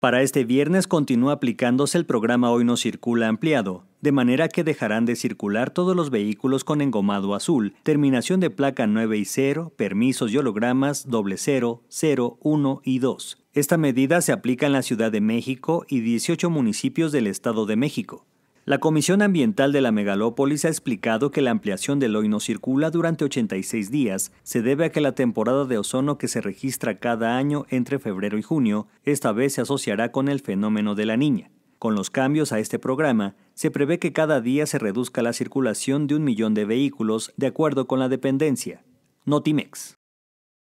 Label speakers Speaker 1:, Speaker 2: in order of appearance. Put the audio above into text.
Speaker 1: Para este viernes continúa aplicándose el programa Hoy no circula ampliado, de manera que dejarán de circular todos los vehículos con engomado azul, terminación de placa 9 y 0, permisos y hologramas 00, 0, 0, 1 y 2. Esta medida se aplica en la Ciudad de México y 18 municipios del Estado de México. La Comisión Ambiental de la Megalópolis ha explicado que la ampliación del hoy no circula durante 86 días se debe a que la temporada de ozono que se registra cada año entre febrero y junio esta vez se asociará con el fenómeno de la niña. Con los cambios a este programa, se prevé que cada día se reduzca la circulación de un millón de vehículos de acuerdo con la dependencia. Notimex.